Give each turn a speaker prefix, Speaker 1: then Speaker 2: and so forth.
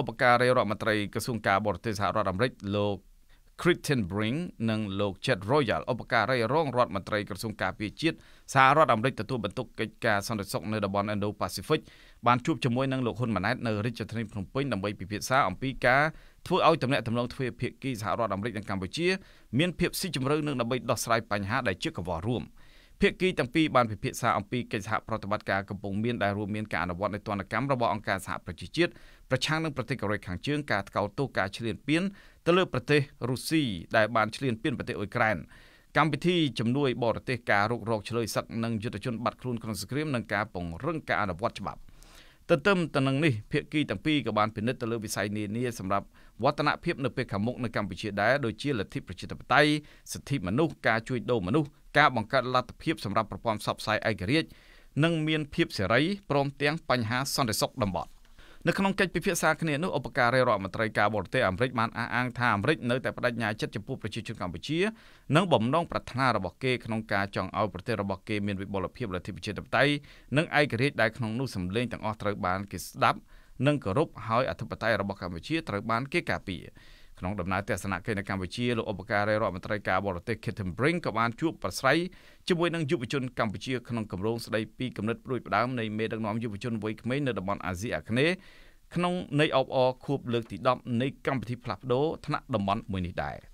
Speaker 1: ឧបការីរដ្ឋមន្ត្រីក្រសួងការបរទេសសហរដ្ឋអាមេរិកលោក Christian Brink និងលោក Jet Royal ឧបការីរងរដ្ឋមន្ត្រីក្រសួងការពារជាតិសហរដ្ឋអាមេរិកទទួលបន្ទុកកិច្ចការសន្តិសុខនៅតំបន់ Indo-Pacific បានជួបជាមួយនឹងលោកហ៊ុនម៉ាណែតនៅរាជធានីភ្នំពេញដើម្បីពិភាក្សាអំពីការធ្វើឲ្យទំនាក់ទំនងទ្វេភាគីសហរដ្ឋអាមេរិកនិងកម្ពុជា មានភាពស៊ីជម្រៅនិងដើម្បីដោះស្រាយបញ្ហាដែលជាកង្វល់រួម។ភាគីទាំងពីរបានពិភាក្សាអំពីកិច្ចសហប្រតិបត្តិការកំពុងមានដែលរួមមានការអនុវត្តនៃទណ្ឌកម្មរបស់អង្គការសហប្រជាជាតិប្រឆាំងនឹងប្រទេសកូរ៉េខាងជើងការថ្កោលទោសការឈ្លានពានទៅលើប្រទេសរុស្ស៊ីដែលបានឈ្លានពានប្រទេសអ៊ុយក្រែនកម្មវិធីជំនួយបរទេសការរុករកឆ្លើយសឹកនិងយុទ្ធជនបាត់ខ្លួនក្នុងសង្គ្រាមនិងការពង្រឹងការអនុវត្តច្បាប់ទន្ទឹមទៅនឹងនេះភាគីទាំងពីរក៏បានពិនិត្យទៅលើវិស័យនានាសម្រាប់វឌ្ឍនភាពនៅពេលខាងមុខនៅកម្ពុជាដែរដូចជាលទ្ធិប្រជាធិបតេយ្យសិទ្ធិមនុស្សការជួយដូរមនុស្សការបង្កើតលទ្ធភាពសម្រាប់ប្រព័ន្ធផ្សព្វផ្សាយឯករាជ្យនិងមានភាពសេរីព្រមទាំងបញ្ហាសន្តិសុខតំបន់នៅក្នុងកិច្ចពិភាក្សាគ្នានោះឧបការីរដ្ឋមន្ត្រីការបរទេសអាមេរិកបានអះអាងថាអាមេរិកនៅតែបដិញ្ញាចិត្តចំពោះប្រជាជនកម្ពុជានិងបំណងប្រាថ្នារបស់គេក្នុងការចង់ឲ្យប្រទេសរបស់គេមានវិបុលភាពលទ្ធិប្រជាធិបតេយ្យនិងឯករាជ្យដែលក្នុងនោះសម្លេងទាំងអស់ត្រូវបានគេស្ដាប់និងគោរពហើយអធិបតេយ្យរបស់កម្ពុជាត្រូវបានគេការពារក្នុងដំណើរទស្សនកិច្ចនៅកម្ពុជាលោកឧបការីរដ្ឋមន្ត្រីការបរទេស Kitten Brink ក៏បានជួបប្រស្រ័យជាមួយនឹងយុវជនកម្ពុជាក្នុងគម្រោងស្ដីពីគំនិតព្រួយផ្ដើមនៃមេដឹកនាំយុវជនវ័យក្មេងនៅតំបន់អាស៊ីអាគ្នេយ៍ក្នុងនៃអបអរខួបលើកទី10នៃកម្មវិធីផ្លាស់ប្ដូរថ្នាក់តំបន់មួយនេះដែរ។